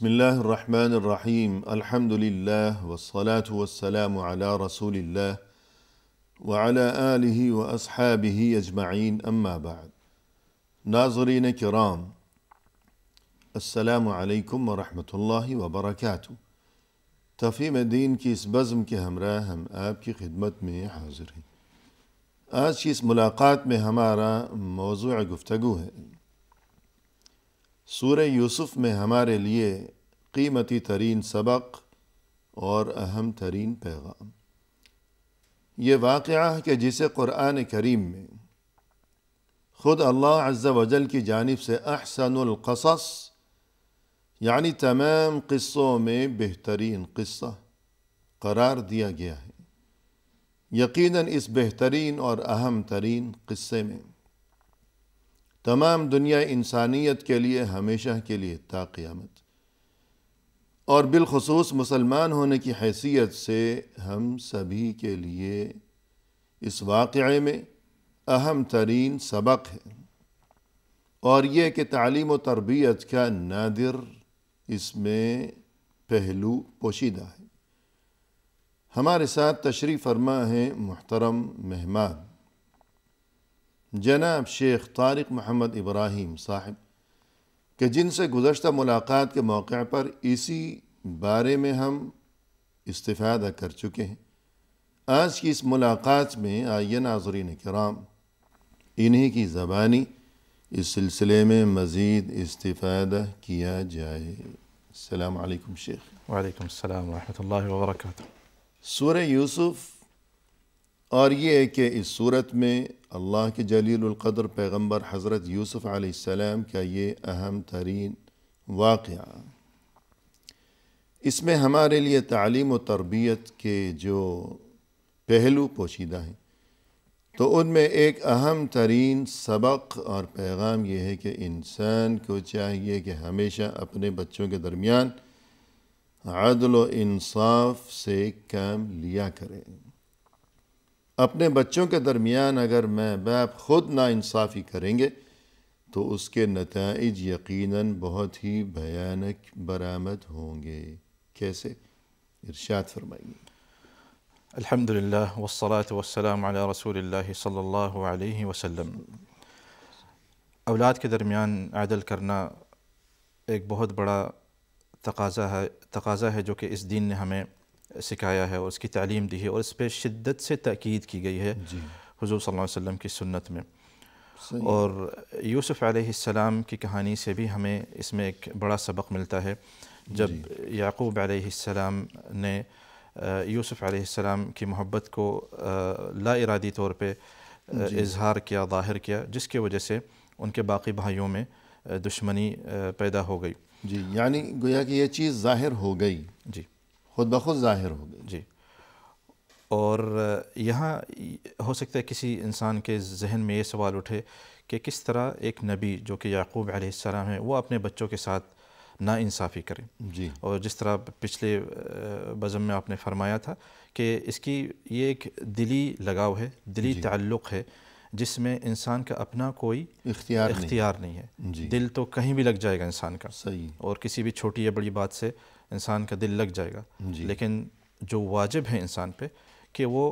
بسم الله الرحمن الرحيم الحمد لله والصلاة والسلام على رسول الله وعلى آله وأصحابه أجمعين أما بعد ناظرين كرام السلام عليكم ورحمة الله وبركاته تفهیم الدين کی اس بزم کے ہمراہ اب كي خدمت مي حاضر ہیں آج کی اس ملاقات مي همارا موضوع گفتگو ہے سورہ یوسف میں ہمارے لیے قیمتی ترین سبق اور اہم ترین پیغام یہ واقعہ کہ جسے قرآن کریم میں خود اللہ عز و جل کی جانب سے احسن القصص یعنی تمام قصوں میں بہترین قصہ قرار دیا گیا ہے یقیناً اس بہترین اور اہم ترین قصے میں تمام دنیا انسانیت کے لیے ہمیشہ کے لیے تا قیامت اور بالخصوص مسلمان ہونے کی حیثیت سے ہم سبھی کے لیے اس واقعے میں اہم ترین سبق ہے اور یہ کہ تعلیم و تربیت کا نادر اس میں پہلو پوشیدہ ہے ہمارے ساتھ تشریف فرما ہیں محترم مہمان جناب شیخ طارق محمد ابراہیم صاحب کہ جن سے گزشتہ ملاقات کے موقع پر اسی بارے میں ہم استفادہ کر چکے ہیں آج کی اس ملاقات میں آئیے ناظرین کرام انہی کی زبانی اس سلسلے میں مزید استفادہ کیا جائے السلام علیکم شیخ وعلیکم السلام ورحمۃ اللہ وبرکاتہ سورہ یوسف اور یہ کہ اس صورت میں اللہ کے جلیل القدر پیغمبر حضرت یوسف علیہ السلام کا یہ اہم ترین واقعہ اس میں ہمارے لیے تعلیم و تربیت کے جو پہلو پوشیدہ ہیں تو ان میں ایک اہم ترین سبق اور پیغام یہ ہے کہ انسان کو چاہیے کہ ہمیشہ اپنے بچوں کے درمیان عدل و انصاف سے کام لیا کریں اپنے بچوں کے درمیان اگر میں باپ خود ناانصافی کریں گے تو اس کے نتائج یقیناً بہت ہی بھیانک برآمد ہوں گے کیسے ارشاد فرمائیے الحمد للہ وسلات وسلم علیہ رسول اللہ صلی اللہ علیہ وسلم اولاد کے درمیان عیدل کرنا ایک بہت بڑا تقاضا ہے تقاضا ہے جو کہ اس دین نے ہمیں سکھایا ہے اور اس کی تعلیم دی ہے اور اس پہ شدت سے تاکید کی گئی ہے جی حضور صلی اللہ علیہ وسلم کی سنت میں اور یوسف علیہ السلام کی کہانی سے بھی ہمیں اس میں ایک بڑا سبق ملتا ہے جب جی۔ یعقوب علیہ السلام نے یوسف علیہ السلام کی محبت کو لا ارادی طور پہ جی۔ اظہار کیا ظاہر کیا جس کی وجہ سے ان کے باقی بھائیوں میں دشمنی پیدا ہو گئی جی یعنی گویا کہ یہ چیز ظاہر ہو گئی جی خود بخود ظاہر ہو گئی جی اور یہاں ہو سکتا ہے کسی انسان کے ذہن میں یہ سوال اٹھے کہ کس طرح ایک نبی جو کہ یعقوب علیہ السلام ہیں وہ اپنے بچوں کے ساتھ نا انصافی کریں جی اور جس طرح پچھلے بزم میں آپ نے فرمایا تھا کہ اس کی یہ ایک دلی لگاؤ ہے دلی جی تعلق ہے جس میں انسان کا اپنا کوئی اختیار اختیار نہیں نہیں ہے جی دل تو کہیں بھی لگ جائے گا انسان کا صحیح اور کسی بھی چھوٹی یا بڑی بات سے انسان کا دل لگ جائے گا جی لیکن جو واجب ہے انسان پہ کہ وہ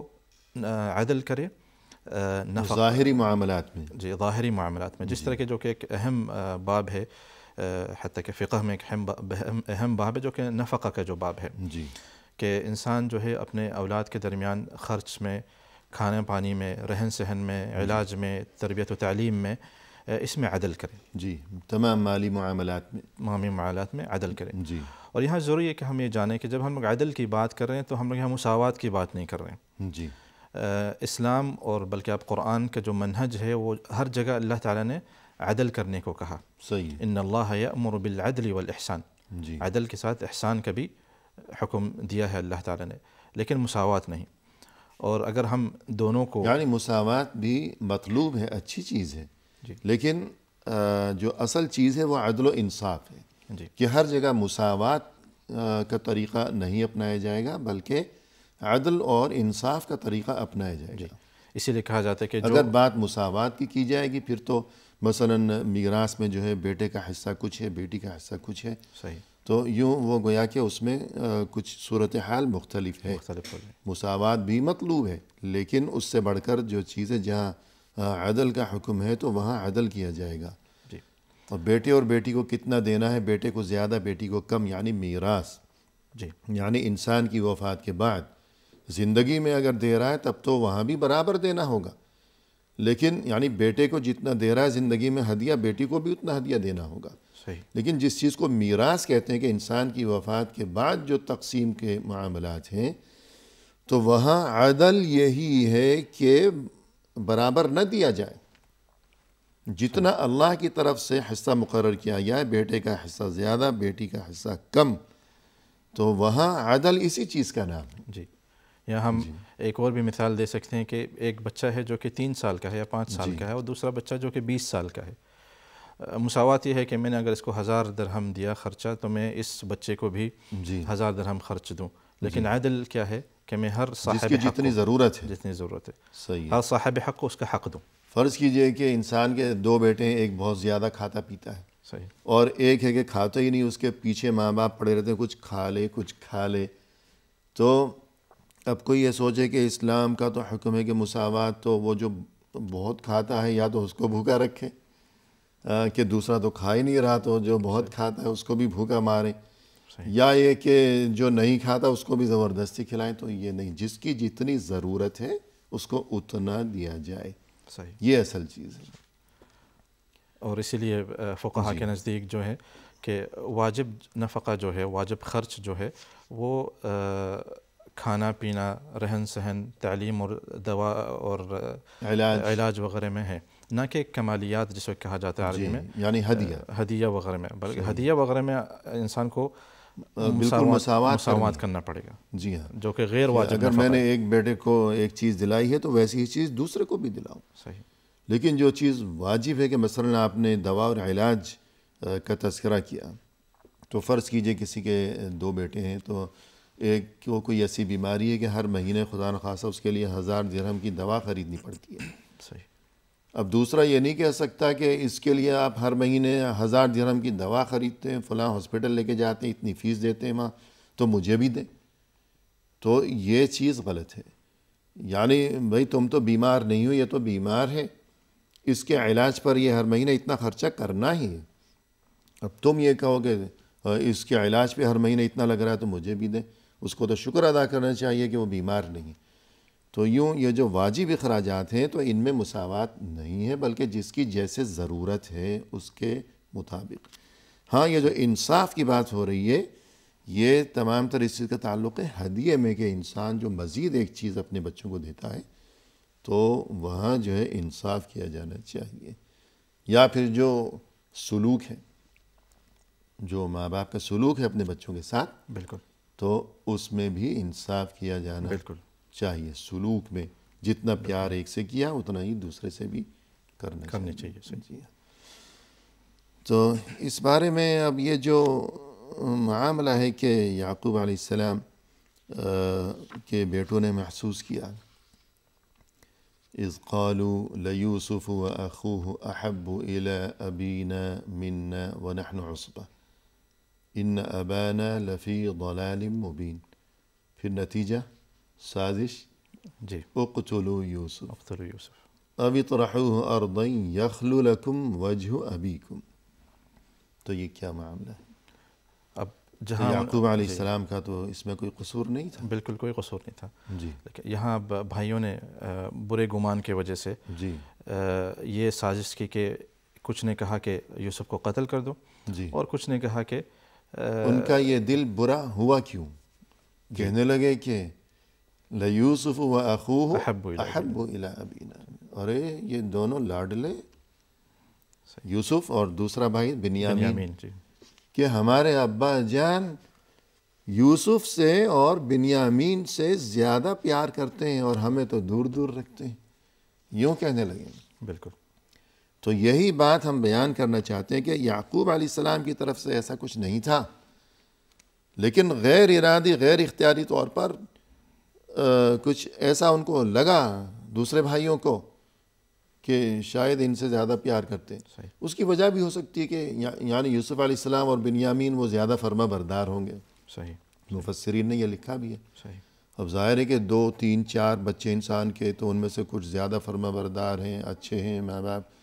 عدل کرے ظاہری معاملات میں جی ظاہری معاملات میں جس جی۔ طرح کے جو کہ ایک اہم باب ہے حتیٰ کہ فقہ میں ایک اہم اہم باب ہے جو کہ نفقہ کا جو باب ہے جی کہ انسان جو ہے اپنے اولاد کے درمیان خرچ میں کھانے پانی میں رہن سہن میں علاج میں تربیت و تعلیم میں اس میں عدل کریں جی تمام مالی معاملات میں مامی معاملات میں عدل کریں جی اور یہاں ضروری ہے کہ ہم یہ جانیں کہ جب ہم لوگ عدل کی بات کر رہے ہیں تو ہم لوگ یہاں مساوات کی بات نہیں کر رہے ہیں جی اسلام اور بلکہ آپ قرآن کا جو منحج ہے وہ ہر جگہ اللہ تعالیٰ نے عدل کرنے کو کہا صحیح ان اللہ امر بالعدل والاحسان جی عدل کے ساتھ احسان کا بھی حکم دیا ہے اللہ تعالیٰ نے لیکن مساوات نہیں اور اگر ہم دونوں کو یعنی مساوات بھی مطلوب ہے اچھی چیز ہے جی لیکن جو اصل چیز ہے وہ عدل و انصاف ہے جی کہ ہر جگہ مساوات کا طریقہ نہیں اپنایا جائے گا بلکہ عدل اور انصاف کا طریقہ اپنایا جائے گا جی۔ اسی لیے کہا جاتا ہے کہ اگر بات مساوات کی کی جائے گی پھر تو مثلا میراث میں جو ہے بیٹے کا حصہ کچھ ہے بیٹی کا حصہ کچھ ہے صحیح تو یوں وہ گویا کہ اس میں کچھ صورتحال مختلف ہے مساوات بھی مطلوب ہے لیکن اس سے بڑھ کر جو چیزیں جہاں ہاں، عدل کا حکم ہے تو وہاں عدل کیا جائے گا جی اور بیٹے اور بیٹی کو کتنا دینا ہے بیٹے کو زیادہ بیٹی کو کم یعنی میراث جی یعنی انسان کی وفات کے بعد زندگی میں اگر دے رہا ہے تب تو وہاں بھی برابر دینا ہوگا لیکن یعنی بیٹے کو جتنا دے رہا ہے زندگی میں ہدیہ بیٹی کو بھی اتنا ہدیہ دینا ہوگا صحیح لیکن جس چیز کو میراث کہتے ہیں کہ انسان کی وفات کے بعد جو تقسیم کے معاملات ہیں تو وہاں عدل یہی ہے کہ برابر نہ دیا جائے جتنا اللہ کی طرف سے حصہ مقرر کیا گیا ہے بیٹے کا حصہ زیادہ بیٹی کا حصہ کم تو وہاں عدل اسی چیز کا نام ہے جی یا ہم ایک اور بھی مثال دے سکتے ہیں کہ ایک بچہ ہے جو کہ تین سال کا ہے یا پانچ سال جی۔ کا ہے اور دوسرا بچہ جو کہ بیس سال کا ہے مساوات یہ ہے کہ میں نے اگر اس کو ہزار درہم دیا خرچہ تو میں اس بچے کو بھی جی ہزار درہم خرچ دوں لیکن جی۔ عدل کیا ہے کہ میں ہر صاحب جس کی جتنی ضرورت ہے جتنی ضرورت ہے صحیح ہے صاحب حق کو اس کا حق دوں فرض کیجئے کہ انسان کے دو بیٹے ہیں ایک بہت زیادہ کھاتا پیتا ہے صحیح اور ایک ہے کہ کھاتا ہی نہیں اس کے پیچھے ماں باپ پڑے رہتے ہیں کچھ کھا لے کچھ کھا لے تو اب کوئی یہ سوچے کہ اسلام کا تو حکم ہے کہ مساوات تو وہ جو بہت کھاتا ہے یا تو اس کو بھوکا رکھے کہ دوسرا تو کھا ہی نہیں رہا تو جو بہت کھاتا ہے اس کو بھی بھوکا مارے یا یہ کہ جو نہیں کھاتا اس کو بھی زبردستی کھلائیں تو یہ نہیں جس کی جتنی ضرورت ہے اس کو اتنا دیا جائے صحیح یہ اصل چیز ہے اور اسی لیے فقا جی۔ کے نزدیک جو ہے کہ واجب نفقہ جو ہے واجب خرچ جو ہے وہ کھانا پینا رہن سہن تعلیم اور دوا اور علاج وغیرہ میں ہے نہ کہ کمالیات جسے کہا جاتا ہے جی، عربی میں یعنی ہدیہ ہدیہ وغیرہ میں بلکہ ہدیہ وغیرہ میں انسان کو مساوات کرنا پڑے گا جی ہاں جو کہ غیر واجب اگر میں نے ایک بیٹے کو ایک چیز دلائی ہے تو ویسی ہی چیز دوسرے کو بھی دلاؤں صحیح لیکن جو چیز واجب ہے کہ مثلا آپ نے دوا اور علاج کا تذکرہ کیا تو فرض کیجئے کسی کے دو بیٹے ہیں تو ایک کو کوئی ایسی بیماری ہے کہ ہر مہینے خدا نخواستہ اس کے لیے ہزار درہم کی دوا خریدنی پڑتی ہے صحیح اب دوسرا یہ نہیں کہہ سکتا کہ اس کے لیے آپ ہر مہینے ہزار دھرم کی دوا خریدتے ہیں فلاں ہاسپٹل لے کے جاتے ہیں اتنی فیس دیتے ہیں ماں تو مجھے بھی دیں تو یہ چیز غلط ہے یعنی بھائی تم تو بیمار نہیں ہو یہ تو بیمار ہے اس کے علاج پر یہ ہر مہینے اتنا خرچہ کرنا ہی ہے اب تم یہ کہو کہ اس کے علاج پہ ہر مہینے اتنا لگ رہا ہے تو مجھے بھی دیں اس کو تو شکر ادا کرنا چاہیے کہ وہ بیمار نہیں تو یوں یہ جو واجب اخراجات ہیں تو ان میں مساوات نہیں ہے بلکہ جس کی جیسے ضرورت ہے اس کے مطابق ہاں یہ جو انصاف کی بات ہو رہی ہے یہ تمام تر اس کا تعلق ہے ہدیے میں کہ انسان جو مزید ایک چیز اپنے بچوں کو دیتا ہے تو وہاں جو ہے انصاف کیا جانا چاہیے یا پھر جو سلوک ہے جو ماں باپ کا سلوک ہے اپنے بچوں کے ساتھ بالکل تو اس میں بھی انصاف کیا جانا بالکل چاہیے سلوک میں جتنا پیار ایک سے کیا اتنا ہی دوسرے سے بھی کرنا کرنے چاہیے چاہیے جی ہاں۔ تو اس بارے میں اب یہ جو معاملہ ہے کہ یعقوب علیہ السلام کے بیٹوں نے محسوس کیا اذ قالوا لیوسف اخو احب الہ ابین منا ونحن نہنسفہ انَ ابین لفي ضلال مبين بین پھر نتیجہ سازش جی اقتلو اقتلو یوسف جیسف ارضا تو لکم وجہ تو یہ کیا معاملہ ہے اب جہاں یعقوب علیہ جی۔ السلام کا تو اس میں کوئی قصور نہیں تھا بالکل کوئی قصور نہیں تھا جی یہاں اب بھائیوں نے برے گمان کے وجہ سے جی یہ سازش کی کہ کچھ نے کہا کہ یوسف کو قتل کر دو جی اور کچھ نے کہا کہ ان کا یہ دل برا ہوا کیوں جی۔ کہنے لگے کہ لیوسف و اخوہ احب ابو اللہ ابینا ارے یہ دونوں لاڈلے یوسف اور دوسرا بھائی جی کہ ہمارے ابا جان یوسف سے اور بنیامین سے زیادہ پیار کرتے ہیں اور ہمیں تو دور دور رکھتے ہیں یوں کہنے لگے بالکل تو یہی بات ہم بیان کرنا چاہتے ہیں کہ یعقوب علیہ السلام کی طرف سے ایسا کچھ نہیں تھا لیکن غیر ارادی غیر اختیاری طور پر کچھ ایسا ان کو لگا دوسرے بھائیوں کو کہ شاید ان سے زیادہ پیار کرتے ہیں صحیح اس کی وجہ بھی ہو سکتی ہے کہ یعنی یوسف علیہ السلام اور بنیامین وہ زیادہ فرما بردار ہوں گے صحیح مفسرین نے یہ لکھا بھی ہے صحیح اب ظاہر ہے کہ دو تین چار بچے انسان کے تو ان میں سے کچھ زیادہ فرما بردار ہیں اچھے ہیں ماں باپ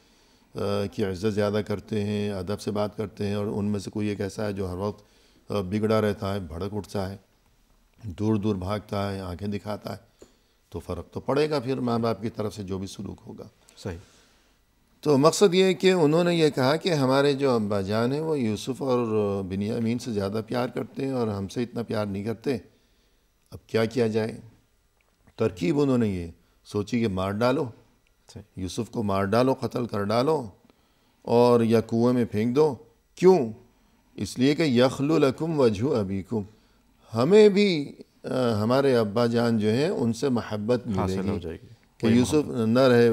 کی عزت زیادہ کرتے ہیں ادب سے بات کرتے ہیں اور ان میں سے کوئی ایک ایسا ہے جو ہر وقت بگڑا رہتا ہے بھڑک اٹھتا ہے دور دور بھاگتا ہے آنکھیں دکھاتا ہے تو فرق تو پڑے گا پھر ماں باپ کی طرف سے جو بھی سلوک ہوگا صحیح تو مقصد یہ ہے کہ انہوں نے یہ کہا کہ ہمارے جو ابا جان ہیں وہ یوسف اور بنیامین امین سے زیادہ پیار کرتے ہیں اور ہم سے اتنا پیار نہیں کرتے اب کیا کیا جائے ترکیب انہوں نے یہ سوچی کہ مار ڈالو یوسف کو مار ڈالو قتل کر ڈالو اور یا کنویں میں پھینک دو کیوں اس لیے کہ یخل الکم وجہ ابھی ہمیں بھی ہمارے ابا جان جو ہیں ان سے محبت ملے حاصل ہو جائے گی کہ یوسف نہ رہے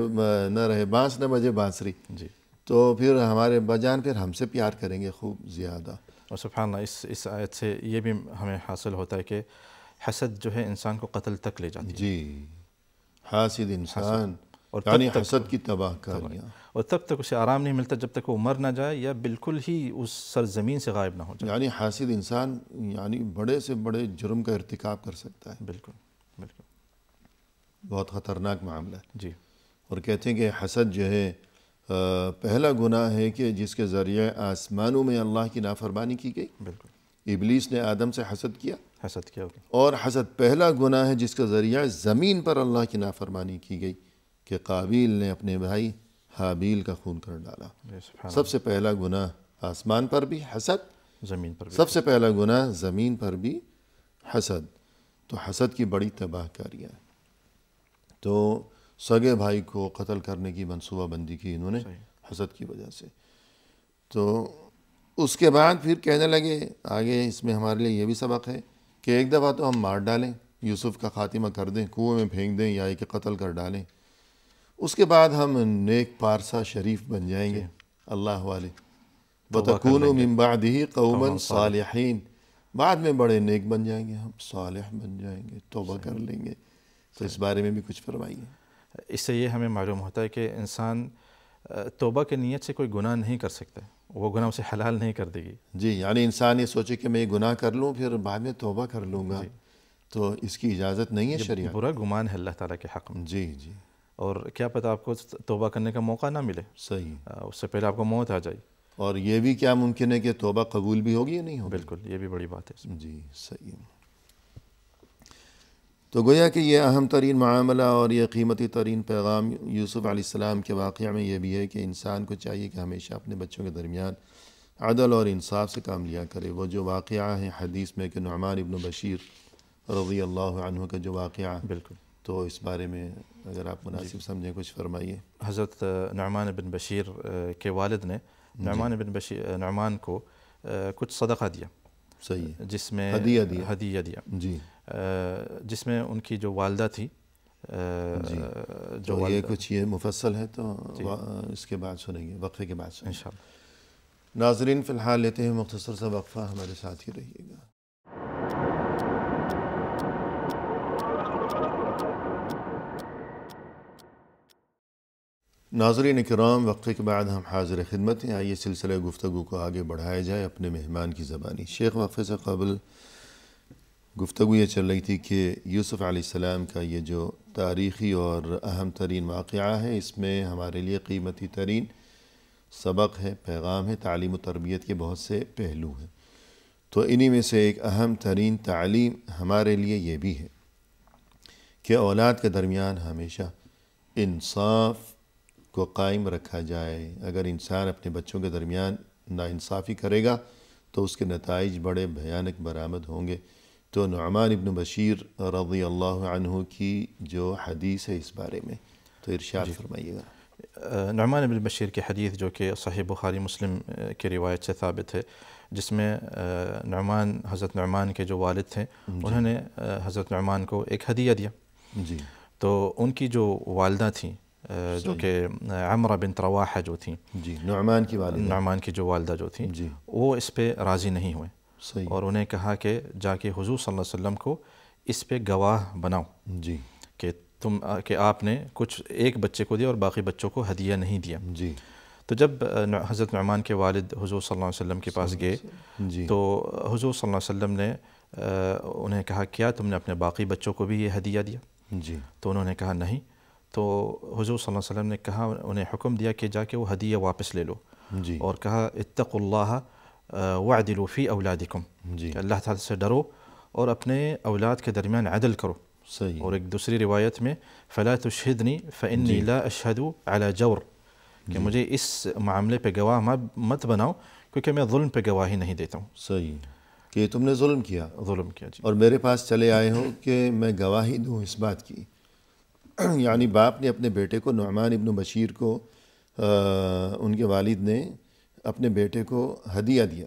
نہ رہے بانس نہ بجے بانسری جی تو پھر ہمارے ابا جان پھر ہم سے پیار کریں گے خوب زیادہ اور اللہ اس اس آیت سے یہ بھی ہمیں حاصل ہوتا ہے کہ حسد جو ہے انسان کو قتل تک لے جاتی جی حاصل انسان اور یعنی حسد کی تباہ کاریاں اور تب تک اسے آرام نہیں ملتا جب تک وہ مر نہ جائے یا بالکل ہی اس سرزمین سے غائب نہ ہو جائے یعنی حاسد انسان یعنی بڑے سے بڑے جرم کا ارتکاب کر سکتا ہے بالکل بالکل بہت خطرناک معاملہ ہے جی اور کہتے ہیں کہ حسد جو ہے پہلا گناہ ہے کہ جس کے ذریعے آسمانوں میں اللہ کی نافرمانی کی گئی بالکل ابلیس نے آدم سے حسد کیا حسد کیا اور حسد پہلا گناہ ہے جس کے ذریعہ زمین پر اللہ کی نافرمانی کی گئی کہ قابیل نے اپنے بھائی حابیل کا خون کر ڈالا سب سے پہلا گناہ آسمان پر بھی حسد زمین پر بھی سب سے پہلا گناہ زمین پر بھی حسد تو حسد کی بڑی تباہ ہے تو سگے بھائی کو قتل کرنے کی منصوبہ بندی کی انہوں نے حسد کی وجہ سے تو اس کے بعد پھر کہنے لگے آگے اس میں ہمارے لیے یہ بھی سبق ہے کہ ایک دفعہ تو ہم مار ڈالیں یوسف کا خاتمہ کر دیں کنویں میں پھینک دیں یا ایک قتل کر ڈالیں اس کے بعد ہم نیک پارسا شریف بن جائیں گے جی. اللہ والے عالیہ امبادی قوماً صالحین بعد میں بڑے نیک بن جائیں گے ہم صالح بن جائیں گے توبہ کر لیں گے تو اس بارے میں بھی کچھ فرمائیے اس سے یہ ہمیں معلوم ہوتا ہے کہ انسان توبہ کے نیت سے کوئی گناہ نہیں کر سکتا وہ گناہ اسے حلال نہیں کر دے گی جی یعنی انسان یہ سوچے کہ میں یہ گناہ کر لوں پھر بعد میں توبہ کر لوں گا جی. تو اس کی اجازت نہیں ہے شریعت برا گمان ہے اللہ تعالیٰ کے حق میں جی جی اور کیا پتہ آپ کو توبہ کرنے کا موقع نہ ملے صحیح اس سے پہلے آپ کو موت آ جائے اور یہ بھی کیا ممکن ہے کہ توبہ قبول بھی ہوگی یا نہیں ہوگی بالکل یہ بھی بڑی بات ہے جی صحیح تو گویا کہ یہ اہم ترین معاملہ اور یہ قیمتی ترین پیغام یوسف علیہ السلام کے واقعہ میں یہ بھی ہے کہ انسان کو چاہیے کہ ہمیشہ اپنے بچوں کے درمیان عدل اور انصاف سے کام لیا کرے وہ جو واقعہ ہیں حدیث میں کہ نعمان ابن بشیر رضی اللہ عنہ کا جو واقعہ بالکل تو اس بارے میں اگر آپ مناسب جی. سمجھیں کچھ فرمائیے حضرت نعمان بن بشیر کے والد نے جی. نعمان بن بشیر نعمان کو کچھ صدقہ دیا صحیح جس میں حدیعہ دیا جی جس میں ان کی جو والدہ تھی جی۔ جو یہ کچھ یہ مفصل ہے تو اس کے بعد سنیں گے وقفے کے بعد سنیں انشاءاللہ ناظرین فی الحال لیتے ہیں مختصر سا وقفہ ہمارے ساتھ ہی رہیے گا ناظرین کرام وقفے کے بعد ہم حاضر خدمت ہیں آئیے سلسلہ گفتگو کو آگے بڑھایا جائے اپنے مہمان کی زبانی شیخ وقعے سے قبل گفتگو یہ چل رہی تھی کہ یوسف علیہ السلام کا یہ جو تاریخی اور اہم ترین واقعہ ہے اس میں ہمارے لیے قیمتی ترین سبق ہے پیغام ہے تعلیم و تربیت کے بہت سے پہلو ہیں تو انہی میں سے ایک اہم ترین تعلیم ہمارے لیے یہ بھی ہے کہ اولاد کے درمیان ہمیشہ انصاف کو قائم رکھا جائے اگر انسان اپنے بچوں کے درمیان ناانصافی کرے گا تو اس کے نتائج بڑے بھیانک برآمد ہوں گے تو نعمان ابن بشیر رضی اللہ عنہ کی جو حدیث ہے اس بارے میں تو ارشاد جی۔ فرمائیے گا نعمان ابن بشیر کے حدیث جو کہ صحیح بخاری مسلم کے روایت سے ثابت ہے جس میں نعمان حضرت نعمان کے جو والد تھے جی۔ انہوں نے حضرت نعمان کو ایک ہدیہ دیا جی تو ان کی جو والدہ تھیں جو کہ عمرہ بن تروا جو تھیں جی نعمان کی والدہ نعمان کی جو والدہ جو تھیں جی وہ اس پہ راضی نہیں ہوئے اور انہیں کہا کہ جا کے حضور صلی اللہ علیہ وسلم کو اس پہ گواہ بناؤ جی کہ تم کہ آپ نے کچھ ایک بچے کو دیا اور باقی بچوں کو ہدیہ نہیں دیا جی تو جب حضرت نعمان کے والد حضور صلی اللہ علیہ وسلم کے پاس گئے جی تو حضور صلی اللہ علیہ وسلم نے انہیں کہا کیا تم نے اپنے باقی بچوں کو بھی یہ ہدیہ دیا جی تو انہوں نے کہا نہیں تو حضور صلی اللہ علیہ وسلم نے کہا انہیں حکم دیا کہ جا کے وہ ہدیہ واپس لے لو جی اور کہا اتق اللہ فی اولادکم جی اللہ تعالیٰ سے ڈرو اور اپنے اولاد کے درمیان عدل کرو صحیح اور ایک دوسری روایت میں فلا تشہدنی فانی جی۔ لا اشہد علی جور کہ جی۔ مجھے اس معاملے پہ گواہ مت بناؤ کیونکہ میں ظلم پہ گواہی نہیں دیتا ہوں صحیح کہ تم نے ظلم کیا ظلم کیا جی اور میرے پاس چلے آئے ہو کہ میں گواہی دوں اس بات کی یعنی باپ نے اپنے بیٹے کو نعمان ابن بشیر کو ان کے والد نے اپنے بیٹے کو ہدیہ دیا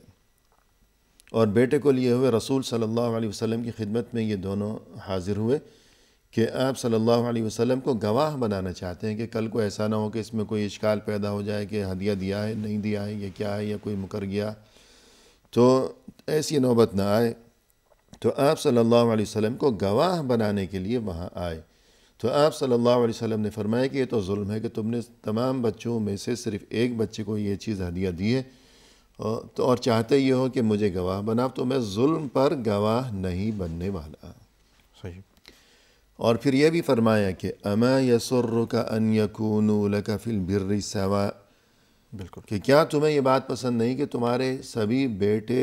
اور بیٹے کو لیے ہوئے رسول صلی اللہ علیہ وسلم کی خدمت میں یہ دونوں حاضر ہوئے کہ آپ صلی اللہ علیہ وسلم کو گواہ بنانا چاہتے ہیں کہ کل کو ایسا نہ ہو کہ اس میں کوئی اشکال پیدا ہو جائے کہ ہدیہ دیا ہے نہیں دیا ہے یہ کیا ہے یا کوئی مکر گیا تو ایسی نوبت نہ آئے تو آپ صلی اللہ علیہ وسلم کو گواہ بنانے کے لیے وہاں آئے تو آپ صلی اللہ علیہ وسلم نے فرمایا کہ یہ تو ظلم ہے کہ تم نے تمام بچوں میں سے صرف ایک بچے کو یہ چیز ہدیہ دی ہے تو اور چاہتے یہ ہو کہ مجھے گواہ بنا تو میں ظلم پر گواہ نہیں بننے والا صحیح اور پھر یہ بھی فرمایا کہ اما یسر کا ان یقون کا فل بھرری سوا بالکل کہ کیا تمہیں یہ بات پسند نہیں کہ تمہارے سبھی بیٹے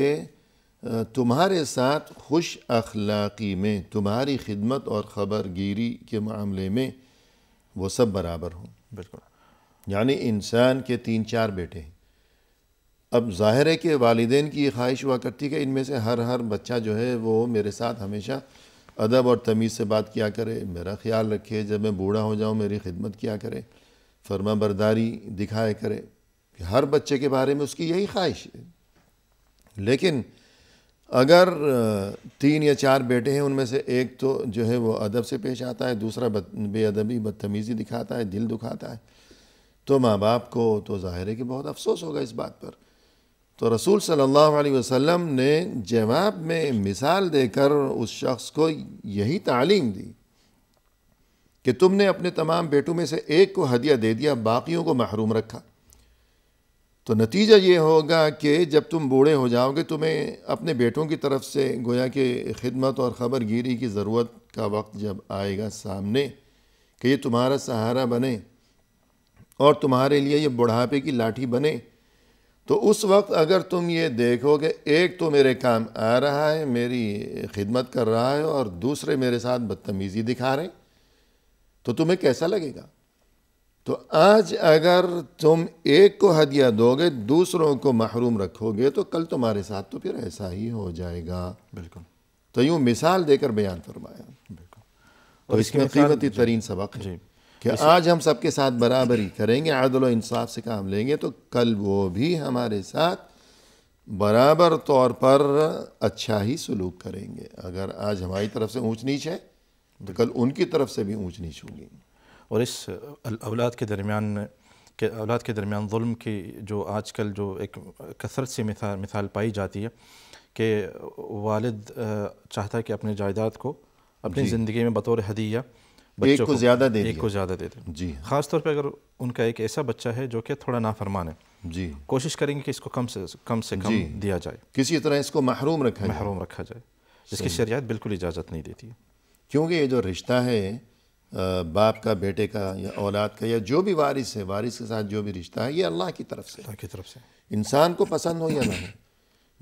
تمہارے ساتھ خوش اخلاقی میں تمہاری خدمت اور خبر گیری کے معاملے میں وہ سب برابر ہوں بالکل یعنی انسان کے تین چار بیٹے ہیں اب ظاہر ہے کہ والدین کی یہ خواہش ہوا کرتی کہ ان میں سے ہر ہر بچہ جو ہے وہ میرے ساتھ ہمیشہ ادب اور تمیز سے بات کیا کرے میرا خیال رکھے جب میں بوڑھا ہو جاؤں میری خدمت کیا کرے فرما برداری دکھائے کرے کہ ہر بچے کے بارے میں اس کی یہی خواہش ہے لیکن اگر تین یا چار بیٹے ہیں ان میں سے ایک تو جو ہے وہ ادب سے پیش آتا ہے دوسرا بے ادبی بدتمیزی دکھاتا ہے دل دکھاتا ہے تو ماں باپ کو تو ظاہر ہے کہ بہت افسوس ہوگا اس بات پر تو رسول صلی اللہ علیہ وسلم نے جواب میں مثال دے کر اس شخص کو یہی تعلیم دی کہ تم نے اپنے تمام بیٹوں میں سے ایک کو ہدیہ دے دیا باقیوں کو محروم رکھا تو نتیجہ یہ ہوگا کہ جب تم بوڑھے ہو جاؤ گے تمہیں اپنے بیٹوں کی طرف سے گویا کہ خدمت اور خبر گیری کی ضرورت کا وقت جب آئے گا سامنے کہ یہ تمہارا سہارا بنے اور تمہارے لیے یہ بڑھاپے کی لاٹھی بنے تو اس وقت اگر تم یہ دیکھو کہ ایک تو میرے کام آ رہا ہے میری خدمت کر رہا ہے اور دوسرے میرے ساتھ بدتمیزی دکھا رہے تو تمہیں کیسا لگے گا تو آج اگر تم ایک کو ہدیہ دو گے دوسروں کو محروم رکھو گے تو کل تمہارے ساتھ تو پھر ایسا ہی ہو جائے گا بالکل تو یوں مثال دے کر بیان فرمایا بالکل تو اس میں قیمتی جی، ترین سبق جی۔ کہ آج ہم سب کے ساتھ برابری کریں گے عدل و انصاف سے کام لیں گے تو کل وہ بھی ہمارے ساتھ برابر طور پر اچھا ہی سلوک کریں گے اگر آج ہماری طرف سے اونچ نیچ ہے تو کل ان کی طرف سے بھی اونچ نیچ ہوں گی اور اس اولاد کے درمیان کہ اولاد کے درمیان ظلم کی جو آج کل جو ایک کثرت سی مثال مثال پائی جاتی ہے کہ والد چاہتا ہے کہ اپنے جائیداد کو اپنی جی۔ زندگی میں بطور ہدیہ ایک کو زیادہ دے ایک کو زیادہ دے دیں جی خاص طور پہ اگر ان کا ایک ایسا بچہ ہے جو کہ تھوڑا ہے جی کوشش کریں گے کہ اس کو کم سے کم سے کم جی۔ دیا جائے کسی طرح اس کو محروم رکھا محروم رکھا جائے جس کی شریعت بالکل اجازت نہیں دیتی کیونکہ یہ جو رشتہ ہے باپ کا بیٹے کا یا اولاد کا یا جو بھی وارث ہے وارث کے ساتھ جو بھی رشتہ ہے یہ اللہ کی طرف سے اللہ کی طرف سے انسان کو پسند ہو یا نہ ہو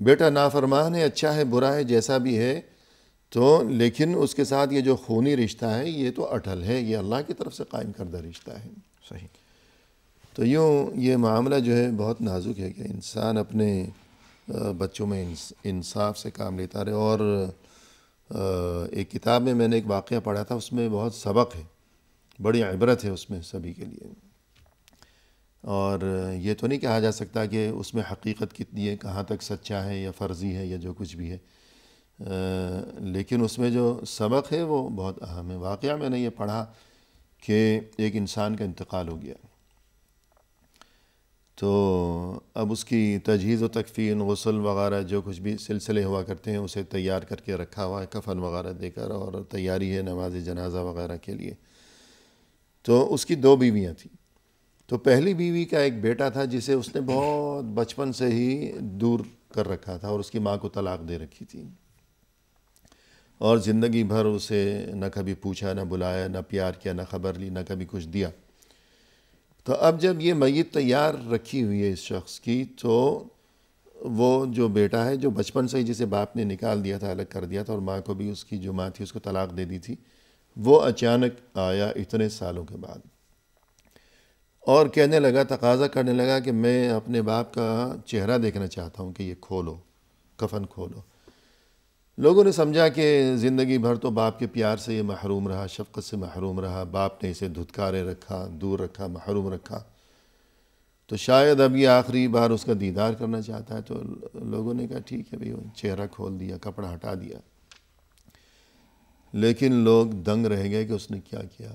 بیٹا نافرمان ہے اچھا ہے برا ہے جیسا بھی ہے تو لیکن اس کے ساتھ یہ جو خونی رشتہ ہے یہ تو اٹل ہے یہ اللہ کی طرف سے قائم کردہ رشتہ ہے صحیح تو یوں یہ معاملہ جو ہے بہت نازک ہے کہ انسان اپنے بچوں میں انصاف سے کام لیتا رہے اور ایک کتاب میں میں نے ایک واقعہ پڑھا تھا اس میں بہت سبق ہے بڑی عبرت ہے اس میں سبھی کے لیے اور یہ تو نہیں کہا جا سکتا کہ اس میں حقیقت کتنی ہے کہاں تک سچا ہے یا فرضی ہے یا جو کچھ بھی ہے لیکن اس میں جو سبق ہے وہ بہت اہم ہے واقعہ میں نے یہ پڑھا کہ ایک انسان کا انتقال ہو گیا تو اب اس کی تجہیز و تکفین غسل وغیرہ جو کچھ بھی سلسلے ہوا کرتے ہیں اسے تیار کر کے رکھا ہوا ہے کفن وغیرہ دے کر اور تیاری ہے نماز جنازہ وغیرہ کے لیے تو اس کی دو بیویاں تھیں تو پہلی بیوی کا ایک بیٹا تھا جسے اس نے بہت بچپن سے ہی دور کر رکھا تھا اور اس کی ماں کو طلاق دے رکھی تھی اور زندگی بھر اسے نہ کبھی پوچھا نہ بلایا نہ پیار کیا نہ خبر لی نہ کبھی کچھ دیا تو اب جب یہ میت تیار رکھی ہوئی ہے اس شخص کی تو وہ جو بیٹا ہے جو بچپن سے ہی جسے باپ نے نکال دیا تھا الگ کر دیا تھا اور ماں کو بھی اس کی جو ماں تھی اس کو طلاق دے دی تھی وہ اچانک آیا اتنے سالوں کے بعد اور کہنے لگا تقاضا کرنے لگا کہ میں اپنے باپ کا چہرہ دیکھنا چاہتا ہوں کہ یہ کھولو کفن کھولو لوگوں نے سمجھا کہ زندگی بھر تو باپ کے پیار سے یہ محروم رہا شفقت سے محروم رہا باپ نے اسے دھتکارے رکھا دور رکھا محروم رکھا تو شاید اب یہ آخری بار اس کا دیدار کرنا چاہتا ہے تو لوگوں نے کہا ٹھیک ہے بھائی چہرہ کھول دیا کپڑا ہٹا دیا لیکن لوگ دنگ رہ گئے کہ اس نے کیا کیا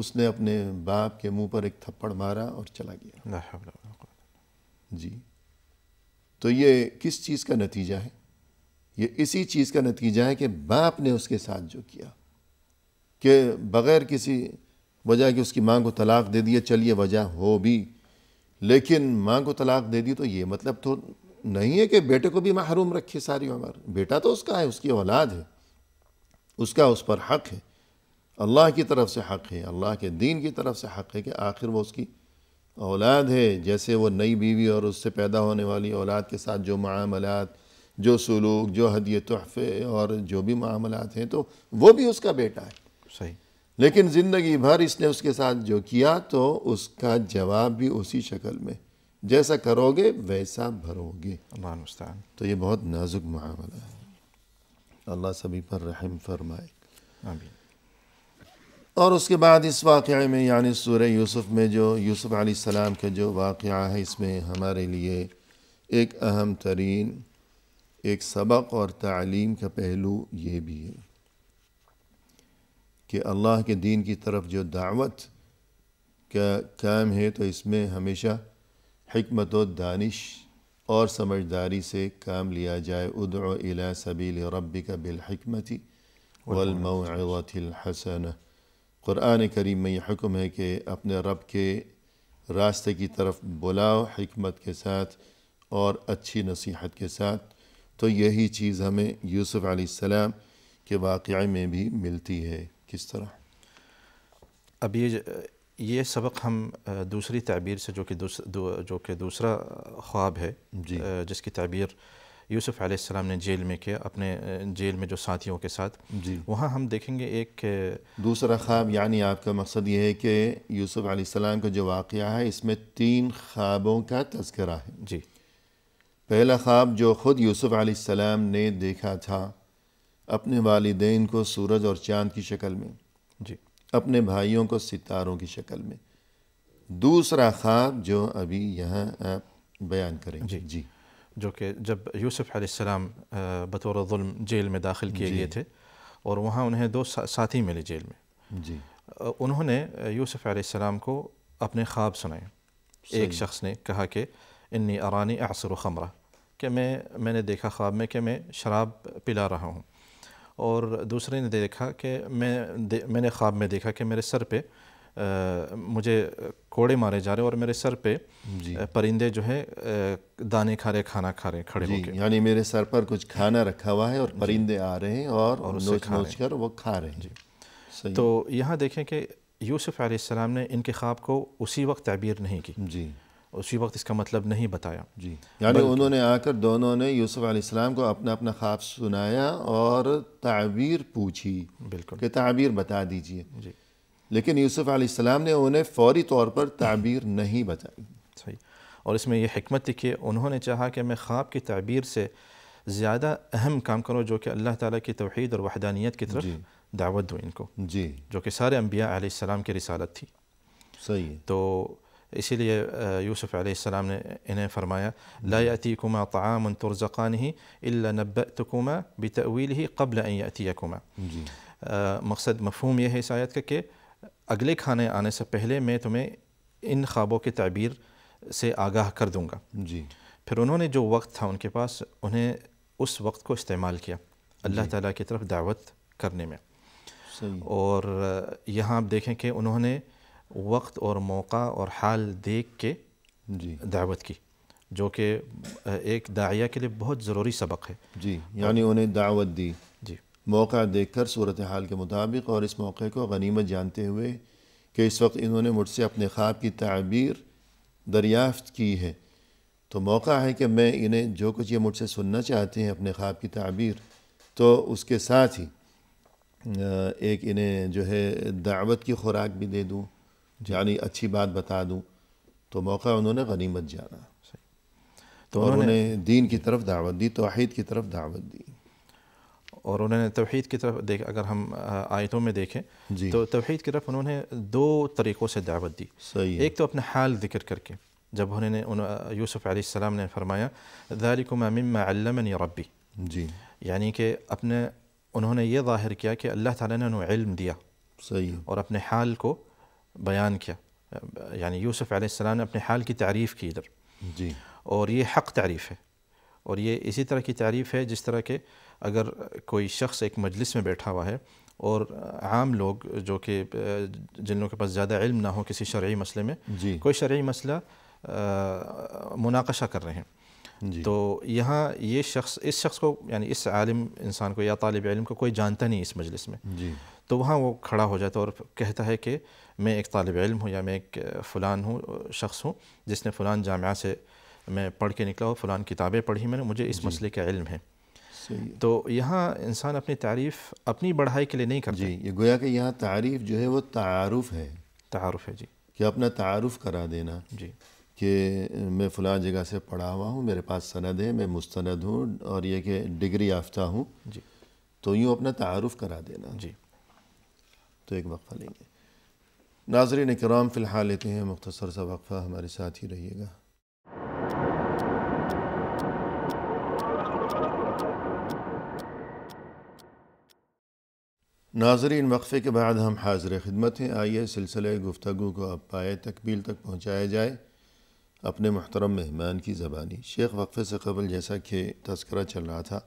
اس نے اپنے باپ کے منہ پر ایک تھپڑ مارا اور چلا گیا جی تو یہ کس چیز کا نتیجہ ہے یہ اسی چیز کا نتیجہ ہے کہ باپ نے اس کے ساتھ جو کیا کہ بغیر کسی وجہ کہ اس کی ماں کو طلاق دے دیا چلیے وجہ ہو بھی لیکن ماں کو طلاق دے دی تو یہ مطلب تو نہیں ہے کہ بیٹے کو بھی محروم رکھے ساری عمر بیٹا تو اس کا ہے اس کی اولاد ہے اس کا اس پر حق ہے اللہ کی طرف سے حق ہے اللہ کے دین کی طرف سے حق ہے کہ آخر وہ اس کی اولاد ہے جیسے وہ نئی بیوی اور اس سے پیدا ہونے والی اولاد کے ساتھ جو معاملات جو سلوک جو حدیع تحفے اور جو بھی معاملات ہیں تو وہ بھی اس کا بیٹا ہے صحیح لیکن زندگی بھر اس نے اس کے ساتھ جو کیا تو اس کا جواب بھی اسی شکل میں جیسا کرو گے ویسا بھرو گے تو یہ بہت نازک معاملہ ہے اللہ سبھی پر رحم فرمائے اور اس کے بعد اس واقعے میں یعنی سورہ یوسف میں جو یوسف علیہ السلام کے جو واقعہ ہے اس میں ہمارے لیے ایک اہم ترین ایک سبق اور تعلیم کا پہلو یہ بھی ہے کہ اللہ کے دین کی طرف جو دعوت کا کام ہے تو اس میں ہمیشہ حکمت و دانش اور سمجھداری سے کام لیا جائے ادعو الى سبیل ربک ربی کا بالحکمت ہی حسن قرآن کریم میں یہ حکم ہے کہ اپنے رب کے راستے کی طرف بلاؤ حکمت کے ساتھ اور اچھی نصیحت کے ساتھ تو یہی چیز ہمیں یوسف علیہ السلام کے واقعے میں بھی ملتی ہے کس طرح اب یہ یہ سبق ہم دوسری تعبیر سے جو کہ جو کہ دوسرا خواب ہے جی جس کی تعبیر یوسف علیہ السلام نے جیل میں کیا اپنے جیل میں جو ساتھیوں کے ساتھ جی وہاں ہم دیکھیں گے ایک دوسرا خواب یعنی آپ کا مقصد یہ ہے کہ یوسف علیہ السلام کا جو واقعہ ہے اس میں تین خوابوں کا تذکرہ ہے جی پہلا خواب جو خود یوسف علیہ السلام نے دیکھا تھا اپنے والدین کو سورج اور چاند کی شکل میں جی اپنے بھائیوں کو ستاروں کی شکل میں دوسرا خواب جو ابھی یہاں آپ بیان کریں جی جی جو کہ جب یوسف علیہ السلام بطور ظلم جیل میں داخل کیے جی۔ گئے تھے اور وہاں انہیں دو ساتھی ملے جیل میں جی انہوں نے یوسف علیہ السلام کو اپنے خواب سنائے ایک شخص نے کہا کہ ارانی آثر و خمرہ کہ میں میں نے دیکھا خواب میں کہ میں شراب پلا رہا ہوں اور دوسرے نے دیکھا کہ میں میں نے خواب میں دیکھا کہ میرے سر پہ مجھے کوڑے مارے جا رہے اور میرے سر پہ جی۔ پرندے جو ہے دانے کھا رہے کھانا کھا رہے کھڑے جی، ہو کے یعنی میرے سر پر کچھ کھانا رکھا ہوا ہے اور جی۔ پرندے آ رہے ہیں اور نوچ نوچ کر وہ کھا رہے ہیں جی تو یہاں دیکھیں کہ یوسف علیہ السلام نے ان کے خواب کو اسی وقت تعبیر نہیں کی جی اسی وقت اس کا مطلب نہیں بتایا جی یعنی انہوں نے آ کر دونوں نے یوسف علیہ السلام کو اپنا اپنا خواب سنایا اور تعبیر پوچھی بالکل کہ تعبیر بتا دیجیے جی لیکن یوسف علیہ السلام نے انہیں فوری طور پر تعبیر نہیں بتائی صحیح اور اس میں یہ حکمت تھی کہ انہوں نے چاہا کہ میں خواب کی تعبیر سے زیادہ اہم کام کروں جو کہ اللہ تعالیٰ کی توحید اور وحدانیت کی طرف جی دعوت دوں ان کو جی جو کہ سارے انبیاء علیہ السلام کی رسالت تھی صحیح تو إسيلي يوسف عليه السلام إنه فرمايا لا يأتيكما طعام ترزقانه إلا نبأتكما بتأويله قبل أن يأتيكما مقصد مفهوم यह है इस आयत का कि अगले खाने आने से पहले मैं तुम्हें इन ख्वाबों की तबीर से आगाह कर दूंगा जी फिर उन्होंने जो वक्त था उनके पास उन्हें उस वक्त को इस्तेमाल किया अल्लाह ताला की तरफ दावत करने में और यहाँ आप देखें कि उन्होंने وقت اور موقع اور حال دیکھ کے جی دعوت کی جو کہ ایک داعیہ کے لیے بہت ضروری سبق ہے جی یعنی انہیں دعوت دی جی موقع دیکھ کر صورتحال کے مطابق اور اس موقع کو غنیمت جانتے ہوئے کہ اس وقت انہوں نے مجھ سے اپنے خواب کی تعبیر دریافت کی ہے تو موقع ہے کہ میں انہیں جو کچھ یہ مجھ سے سننا چاہتے ہیں اپنے خواب کی تعبیر تو اس کے ساتھ ہی ایک انہیں جو ہے دعوت کی خوراک بھی دے دوں جانی اچھی بات بتا دوں تو موقع انہوں نے غنیمت جانا تو انہوں نے دین کی طرف دعوت دی توحید کی طرف دعوت دی اور انہوں نے توحید کی طرف دیکھ اگر ہم آیتوں میں دیکھیں جی توحید کی طرف انہوں نے دو طریقوں سے دعوت دی صحیح ایک تو اپنے حال ذکر کر کے جب انہوں نے یوسف علیہ السلام نے فرمایا مما علمنی ربی جی یعنی کہ اپنے انہوں نے یہ ظاہر کیا کہ اللہ تعالیٰ نے انہوں علم دیا صحیح اور اپنے حال کو بیان کیا یعنی یوسف علیہ السلام نے اپنے حال کی تعریف کی ادھر جی اور یہ حق تعریف ہے اور یہ اسی طرح کی تعریف ہے جس طرح کہ اگر کوئی شخص ایک مجلس میں بیٹھا ہوا ہے اور عام لوگ جو کہ جن لوگوں کے پاس زیادہ علم نہ ہو کسی شرعی مسئلے میں جی کوئی شرعی مسئلہ مناقشہ کر رہے ہیں جی تو یہاں یہ شخص اس شخص کو یعنی اس عالم انسان کو یا طالب علم کو کوئی جانتا نہیں اس مجلس میں جی تو وہاں وہ کھڑا ہو جاتا ہے اور کہتا ہے کہ میں ایک طالب علم ہوں یا میں ایک فلان ہوں شخص ہوں جس نے فلان جامعہ سے میں پڑھ کے نکلا فلان کتابیں پڑھی میں نے مجھے اس جی۔ مسئلے کا علم ہے تو یہاں انسان اپنی تعریف اپنی بڑھائی کے لیے نہیں کرتا جی یہ گویا کہ یہاں تعریف جو ہے وہ تعارف ہے تعارف ہے جی کہ اپنا تعارف کرا دینا جی کہ میں فلاں جگہ سے پڑھا ہوا ہوں میرے پاس سند ہے میں مستند ہوں اور یہ کہ ڈگری یافتہ ہوں جی تو یوں اپنا تعارف کرا دینا جی تو ایک وقفہ لیں گے ناظرین اکرام فی الحال لیتے ہیں مختصر سا وقفہ ہمارے ساتھ ہی رہیے گا ناظرین وقفے کے بعد ہم حاضر خدمت ہیں آئیے سلسلے گفتگو کو اب پائے تکبیل تک پہنچایا جائے اپنے محترم مہمان کی زبانی شیخ وقفے سے قبل جیسا کہ تذکرہ چل رہا تھا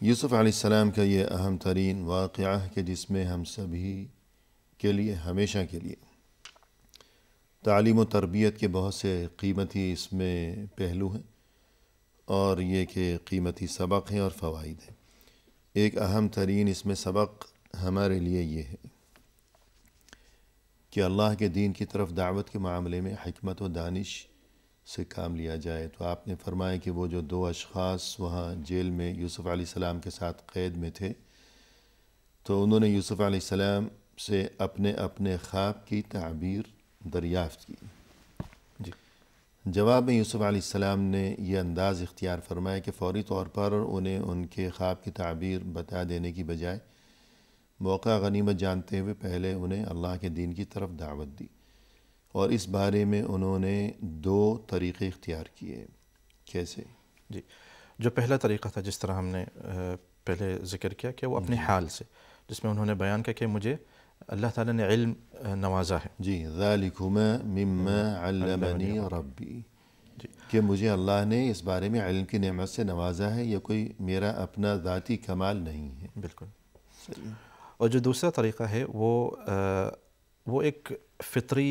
یوسف علیہ السلام کا یہ اہم ترین واقعہ کہ جس میں ہم سبھی کے لیے ہمیشہ کے لیے تعلیم و تربیت کے بہت سے قیمتی اس میں پہلو ہیں اور یہ کہ قیمتی سبق ہیں اور فوائد ہیں ایک اہم ترین اس میں سبق ہمارے لیے یہ ہے کہ اللہ کے دین کی طرف دعوت کے معاملے میں حکمت و دانش سے کام لیا جائے تو آپ نے فرمایا کہ وہ جو دو اشخاص وہاں جیل میں یوسف علیہ السلام کے ساتھ قید میں تھے تو انہوں نے یوسف علیہ السلام سے اپنے اپنے خواب کی تعبیر دریافت کی جی جواب میں یوسف علیہ السلام نے یہ انداز اختیار فرمایا کہ فوری طور پر انہیں ان کے خواب کی تعبیر بتا دینے کی بجائے موقع غنیمت جانتے ہوئے پہلے انہیں اللہ کے دین کی طرف دعوت دی اور اس بارے میں انہوں نے دو طریقے اختیار کیے کیسے جی جو پہلا طریقہ تھا جس طرح ہم نے پہلے ذکر کیا کہ وہ اپنے جی۔ حال سے جس میں انہوں نے بیان کیا کہ مجھے اللہ تعالیٰ نے علم نوازا ہے جی ذالکما مما علمنی ربی جی کہ مجھے اللہ نے اس بارے میں علم کی نعمت سے نوازا ہے یہ کوئی میرا اپنا ذاتی کمال نہیں ہے بالکل صحیح اور آه، جو دوسرا طریقہ ہے وہ آ, وہ ایک فطری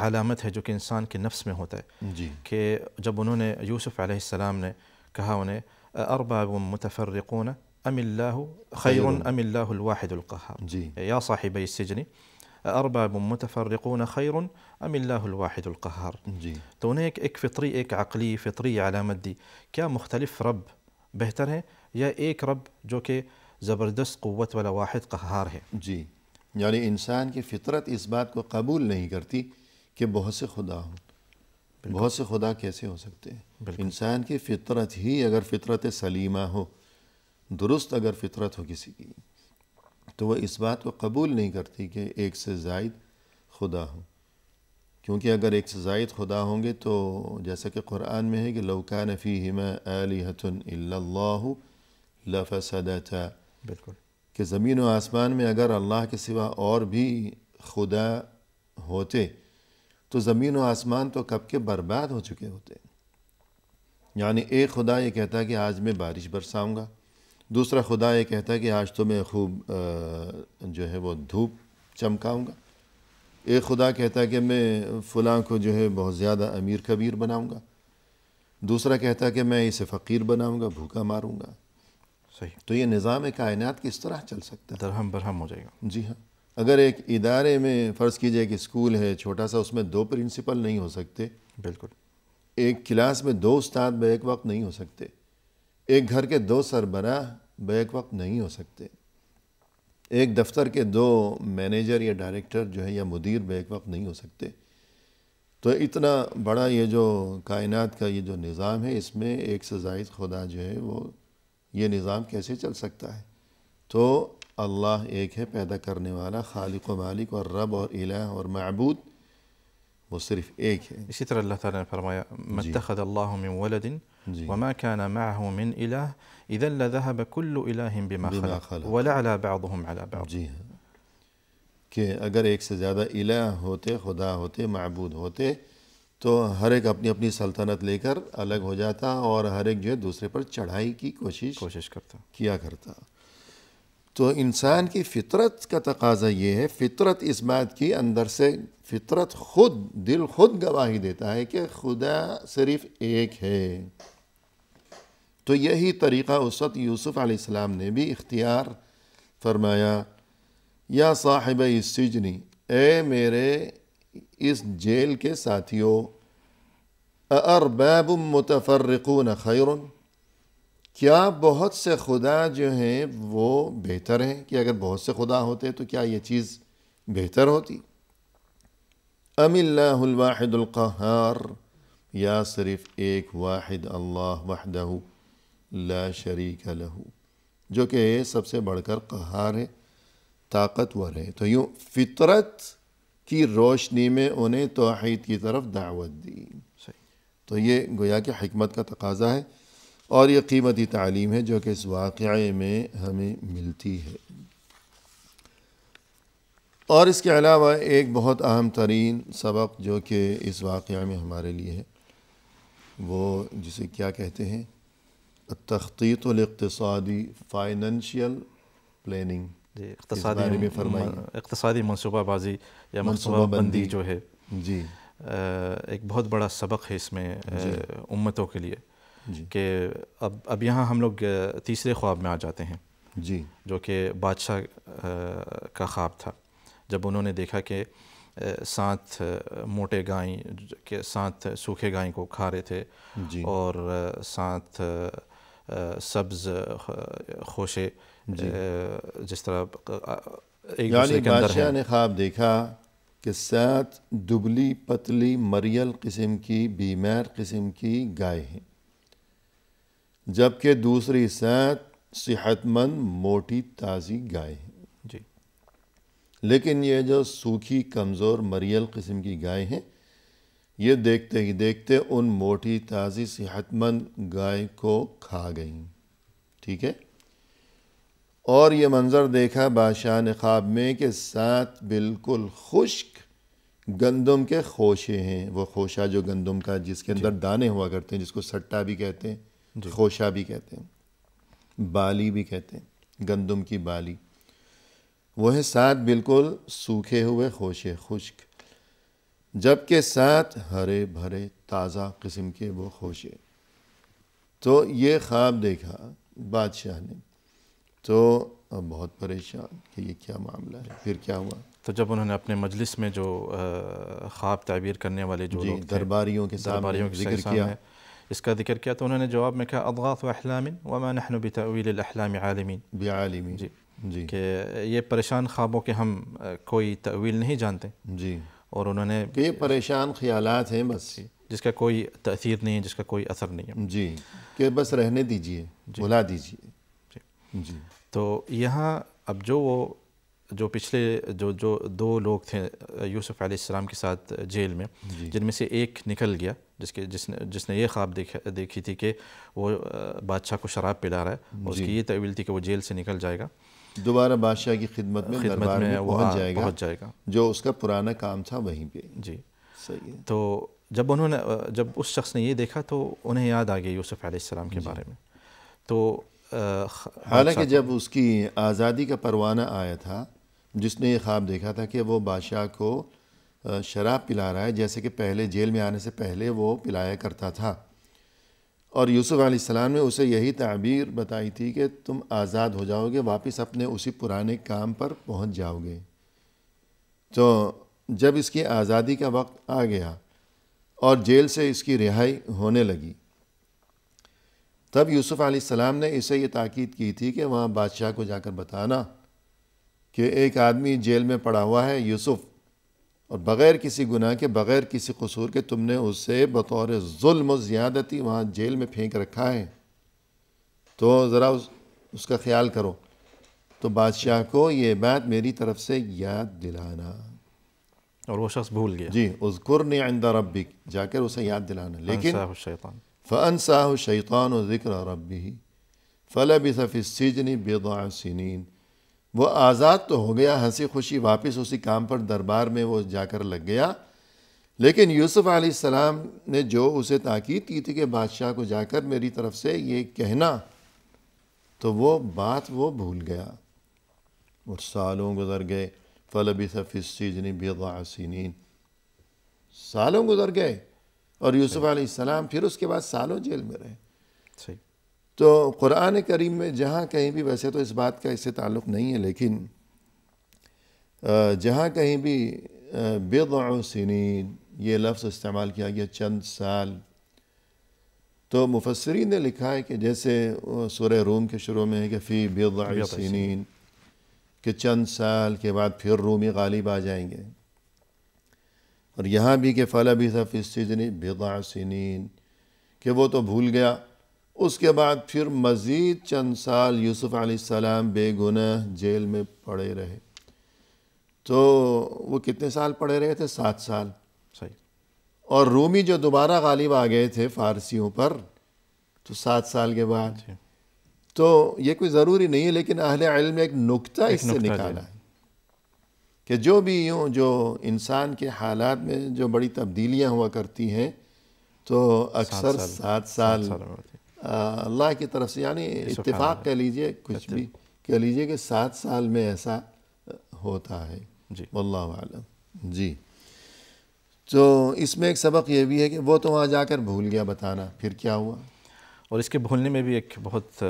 علامت ہے جو کہ انسان کے نفس میں ہوتا ہے جی. کہ جب انہوں نے یوسف علیہ السلام نے کہا انہیں ارباب متفرقون ام اللہ خیر ام اللہ الواحد القہار جی. یا صاحب السجن ارباب متفرقون خیر ام اللہ الواحد القہار جی. تو انہیں ایک, ایک فطری ایک عقلی فطری علامت دی کیا مختلف رب بہتر ہیں یا ایک رب جو کہ زبردست قوت والا واحد قہار ہے جی یعنی انسان کی فطرت اس بات کو قبول نہیں کرتی کہ بہت سے خدا ہوں بہت سے خدا کیسے ہو سکتے ہیں انسان کی فطرت ہی اگر فطرت سلیمہ ہو درست اگر فطرت ہو کسی کی تو وہ اس بات کو قبول نہیں کرتی کہ ایک سے زائد خدا ہوں کیونکہ اگر ایک سے زائد خدا ہوں گے تو جیسا کہ قرآن میں ہے کہ لوکان فیہما ہم علی حتن اللہ لفسدتا بالکل کہ زمین و آسمان میں اگر اللہ کے سوا اور بھی خدا ہوتے تو زمین و آسمان تو کب کے برباد ہو چکے ہوتے یعنی ایک خدا یہ کہتا ہے کہ آج میں بارش برساؤں گا دوسرا خدا یہ کہتا ہے کہ آج تو میں خوب جو ہے وہ دھوپ چمکاؤں گا ایک خدا کہتا کہ میں فلاں کو جو ہے بہت زیادہ امیر کبیر بناؤں گا دوسرا کہتا کہ میں اسے فقیر بناؤں گا بھوکا ماروں گا صحیح تو یہ نظام کائنات کس طرح چل سکتا ہے درہم برہم ہو جائے گا جی ہاں اگر ایک ادارے میں فرض کیجئے کہ اسکول ہے چھوٹا سا اس میں دو پرنسپل نہیں ہو سکتے بالکل ایک کلاس میں دو استاد بے ایک وقت نہیں ہو سکتے ایک گھر کے دو سربراہ بے ایک وقت نہیں ہو سکتے ایک دفتر کے دو مینیجر یا ڈائریکٹر جو ہے یا مدیر بے ایک وقت نہیں ہو سکتے تو اتنا بڑا یہ جو کائنات کا یہ جو نظام ہے اس میں ایک سے زائد خدا جو ہے وہ ये निज़ाम कैसे चल सकता है तो अल्लाह एक है पैदा करने वाला खालिक व मालिक और रब और इला और मबूद वो सिर्फ एक है इसी तरह अल्लाह ताला ने फरमाया मतखद अल्लाह मिन वलदिन وما كان معه من إله إذا لذهب كل إله بما خلق ولعلى بعضهم على بعض जी हाँ कि अगर एक से ज़्यादा इला होते खुदा होते मबूद होते تو ہر ایک اپنی اپنی سلطنت لے کر الگ ہو جاتا اور ہر ایک جو ہے دوسرے پر چڑھائی کی کوشش کوشش کرتا کیا کرتا تو انسان کی فطرت کا تقاضا یہ ہے فطرت اس بات کی اندر سے فطرت خود دل خود گواہی دیتا ہے کہ خدا صرف ایک ہے تو یہی طریقہ وقت یوسف علیہ السلام نے بھی اختیار فرمایا یا صاحب اے میرے اس جیل کے ساتھیوں ارباب متفرقون خیر کیا بہت سے خدا جو ہیں وہ بہتر ہیں کہ اگر بہت سے خدا ہوتے تو کیا یہ چیز بہتر ہوتی ام اللہ الواحد القہار یا صرف ایک واحد اللہ وحدہ لا شریک لہ جو کہ سب سے بڑھ کر قہار ہے طاقتور ہے تو یوں فطرت کی روشنی میں انہیں توحید کی طرف دعوت دی تو یہ گویا کہ حکمت کا تقاضا ہے اور یہ قیمتی تعلیم ہے جو کہ اس واقعے میں ہمیں ملتی ہے اور اس کے علاوہ ایک بہت اہم ترین سبق جو کہ اس واقعہ میں ہمارے لیے ہے وہ جسے کیا کہتے ہیں تخطیط الاقتصادی فائنینشیل پلاننگ جی، اقتصادی اقتصادی منصوبہ بازی یا منصوبہ بندی جو ہے جی ایک بہت بڑا سبق ہے اس میں جی۔ امتوں کے لیے جی۔ کہ اب اب یہاں ہم لوگ تیسرے خواب میں آ جاتے ہیں جی جو کہ بادشاہ کا خواب تھا جب انہوں نے دیکھا کہ سانت موٹے گائیں کے سانت سوکھے گائیں کو کھا رہے تھے جی۔ اور سانت سبز خوشے جس طرح ایک یعنی بادشاہ نے خواب دیکھا کہ سات دبلی پتلی مریل قسم کی بیمار قسم کی گائے ہیں جبکہ دوسری سات صحت مند موٹی تازی گائے ہیں جی لیکن یہ جو سوکھی کمزور مریل قسم کی گائے ہیں یہ دیکھتے ہی دیکھتے ان موٹی تازی صحت مند گائے کو کھا گئیں ٹھیک ہے اور یہ منظر دیکھا بادشاہ نے خواب میں کہ سات بالکل خشک گندم کے خوشے ہیں وہ خوشہ جو گندم کا جس کے اندر جی۔ دانے ہوا کرتے ہیں جس کو سٹا بھی کہتے ہیں جی۔ خوشہ بھی کہتے ہیں بالی بھی کہتے ہیں گندم کی بالی وہ ہیں سات بالکل سوکھے ہوئے خوشے خشک جب کہ ساتھ ہرے بھرے تازہ قسم کے وہ خوشے تو یہ خواب دیکھا بادشاہ نے تو اب بہت پریشان کہ یہ کیا معاملہ ہے پھر کیا ہوا تو جب انہوں نے اپنے مجلس میں جو خواب تعبیر کرنے والے جو جی درباریوں کے درباریوں کے ذکر کیا اس کا ذکر کیا تو انہوں نے جواب میں کہا اضغاث و احلام وما نحن بتعویل الاحلام عالمین بعالمین جی جی کہ یہ پریشان خوابوں کے ہم کوئی تعویل نہیں جانتے جی اور انہوں نے کہ یہ پریشان خیالات ہیں بس جی، جس کا کوئی تاثیر نہیں ہے جس کا کوئی اثر نہیں ہے جی کہ بس رہنے دیجئے جی۔ بلا دیجئے جی جی تو یہاں اب جو وہ جو پچھلے جو جو دو لوگ تھے یوسف علیہ السلام کے ساتھ جیل میں جی۔ جن میں سے ایک نکل گیا جس کے جس نے جس نے یہ خواب دیکھا دیکھی تھی کہ وہ بادشاہ کو شراب پلا رہا ہے جی۔ اس کی یہ طویل تھی کہ وہ جیل سے نکل جائے گا دوبارہ بادشاہ کی خدمت میں خدمت جو ہے پہنچ جائے گا جو اس کا پرانا کام تھا وہیں پہ جی تو جب انہوں نے جب اس شخص نے یہ دیکھا تو انہیں یاد آ گیا یوسف علیہ السلام کے جی۔ بارے میں تو حالانکہ جب اس کی آزادی کا پروانہ آیا تھا جس نے یہ خواب دیکھا تھا کہ وہ بادشاہ کو شراب پلا رہا ہے جیسے کہ پہلے جیل میں آنے سے پہلے وہ پلایا کرتا تھا اور یوسف علیہ السلام نے اسے یہی تعبیر بتائی تھی کہ تم آزاد ہو جاؤ گے واپس اپنے اسی پرانے کام پر پہنچ جاؤ گے تو جب اس کی آزادی کا وقت آ گیا اور جیل سے اس کی رہائی ہونے لگی تب یوسف علیہ السلام نے اسے یہ تاکید کی تھی کہ وہاں بادشاہ کو جا کر بتانا کہ ایک آدمی جیل میں پڑا ہوا ہے یوسف اور بغیر کسی گناہ کے بغیر کسی قصور کے تم نے اسے بطور ظلم و زیادتی وہاں جیل میں پھینک رکھا ہے تو ذرا اس اس کا خیال کرو تو بادشاہ کو یہ بات میری طرف سے یاد دلانا اور وہ شخص بھول گیا جی اذکرنی عند ربک جا کر اسے یاد دلانا ہاں، لیکن فَأَنْسَاهُ شیطان و ذکر اور ربی فل بفِ سیجنی وہ آزاد تو ہو گیا ہنسی خوشی واپس اسی کام پر دربار میں وہ جا کر لگ گیا لیکن یوسف علیہ السلام نے جو اسے تاکید کی تھی کہ بادشاہ کو جا کر میری طرف سے یہ کہنا تو وہ بات وہ بھول گیا اور سالوں گزر گئے فل بفِ سیجنی بے سنین سالوں گزر گئے اور یوسف علیہ السلام پھر اس کے بعد سالوں جیل میں رہے تو قرآن کریم میں جہاں کہیں بھی ویسے تو اس بات کا اس سے تعلق نہیں ہے لیکن جہاں کہیں بھی بضع سنین یہ لفظ استعمال کیا گیا چند سال تو مفسرین نے لکھا ہے کہ جیسے سورہ روم کے شروع میں ہے کہ فی بضع سنین کہ چند سال کے بعد پھر رومی غالب آ جائیں گے اور یہاں بھی کہ فلا بھی تھا اس بضع سنین کہ وہ تو بھول گیا اس کے بعد پھر مزید چند سال یوسف علیہ السلام بے گناہ جیل میں پڑے رہے تو وہ کتنے سال پڑے رہے تھے سات سال صحیح اور رومی جو دوبارہ غالب آ گئے تھے فارسیوں پر تو سات سال کے بعد جی۔ تو یہ کوئی ضروری نہیں ہے لیکن اہل علم ایک نقطہ اس سے جی۔ نکالا ہے کہ جو بھی یوں جو انسان کے حالات میں جو بڑی تبدیلیاں ہوا کرتی ہیں تو اکثر سات سال اللہ کی طرف سے یعنی اتفاق کہہ لیجئے کچھ اچھا۔ بھی کہہ لیجئے کہ سات سال میں ایسا ہوتا ہے جی اللہ عالم جی تو اس میں ایک سبق یہ بھی ہے کہ وہ تو وہاں جا کر بھول گیا بتانا پھر کیا ہوا اور اس کے بھولنے میں بھی ایک بہت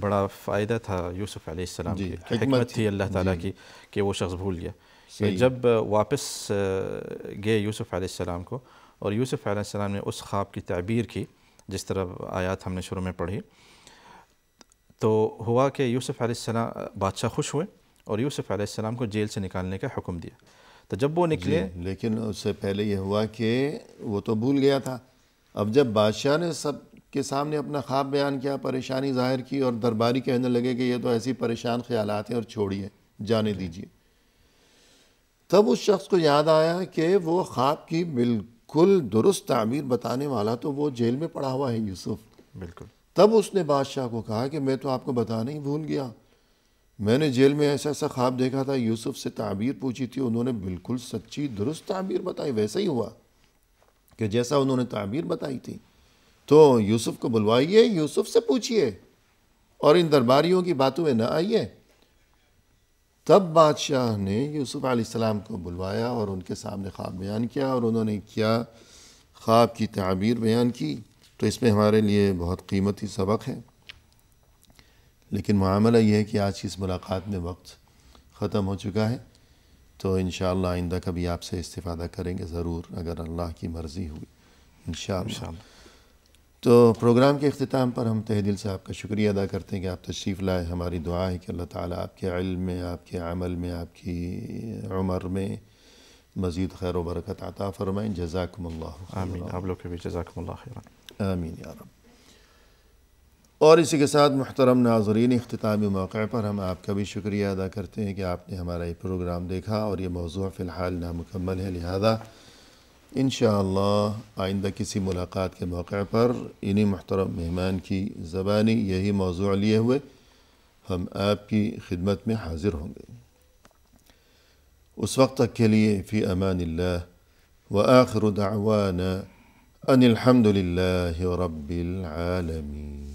بڑا فائدہ تھا یوسف علیہ السلام جی، کی حکمت تھی اللہ تعالیٰ جی۔ کی کہ وہ شخص بھول گیا جب واپس گئے یوسف علیہ السلام کو اور یوسف علیہ السلام نے اس خواب کی تعبیر کی جس طرح آیات ہم نے شروع میں پڑھی تو ہوا کہ یوسف علیہ السلام بادشاہ خوش ہوئے اور یوسف علیہ السلام کو جیل سے نکالنے کا حکم دیا تو جب وہ نکلے جی، لیکن اس سے پہلے یہ ہوا کہ وہ تو بھول گیا تھا اب جب بادشاہ نے سب کے سامنے اپنا خواب بیان کیا پریشانی ظاہر کی اور درباری کہنے لگے کہ یہ تو ایسی پریشان خیالات ہیں اور چھوڑیے جانے جی۔ دیجیے تب اس شخص کو یاد آیا کہ وہ خواب کی بالکل درست تعمیر بتانے والا تو وہ جیل میں پڑا ہوا ہے یوسف بالکل تب اس نے بادشاہ کو کہا کہ میں تو آپ کو بتانا ہی بھول گیا میں نے جیل میں ایسا ایسا خواب دیکھا تھا یوسف سے تعبیر پوچھی تھی انہوں نے بالکل سچی درست تعبیر بتائی ویسا ہی ہوا کہ جیسا انہوں نے تعبیر بتائی تھی تو یوسف کو بلوائیے یوسف سے پوچھیے اور ان درباریوں کی باتوں میں نہ آئیے تب بادشاہ نے یوسف علیہ السلام کو بلوایا اور ان کے سامنے خواب بیان کیا اور انہوں نے کیا خواب کی تعبیر بیان کی تو اس میں ہمارے لیے بہت قیمتی سبق ہے لیکن معاملہ یہ ہے کہ آج کی اس ملاقات میں وقت ختم ہو چکا ہے تو انشاءاللہ آئندہ کبھی آپ سے استفادہ کریں گے ضرور اگر اللہ کی مرضی ہوئی انشاءاللہ, انشاءاللہ تو پروگرام کے اختتام پر ہم تہ دل سے آپ کا شکریہ ادا کرتے ہیں کہ آپ تشریف لائے ہماری دعا ہے کہ اللہ تعالیٰ آپ کے علم میں آپ کے عمل میں آپ کی عمر میں مزید خیر و برکت عطا فرمائیں جزاکم اللہ آمین آمین آپ لوگ کے بھی جزاکم اللہ خیر یا رب اور اسی کے ساتھ محترم ناظرین اختتامی موقع پر ہم آپ کا بھی شکریہ ادا کرتے ہیں کہ آپ نے ہمارا یہ پروگرام دیکھا اور یہ موضوع فی الحال نامکمل ہے لہذا ان شاء الله آئندہ کسی ملاقات کے موقع پر انہی محترم مہمان کی زبانی یہی موضوع لیے ہوئے ہم آپ کی خدمت میں حاضر ہوں گے اس وقت تک کے لیے فی امان اللہ وآخر دعوانا ان الحمد لله رب العالمين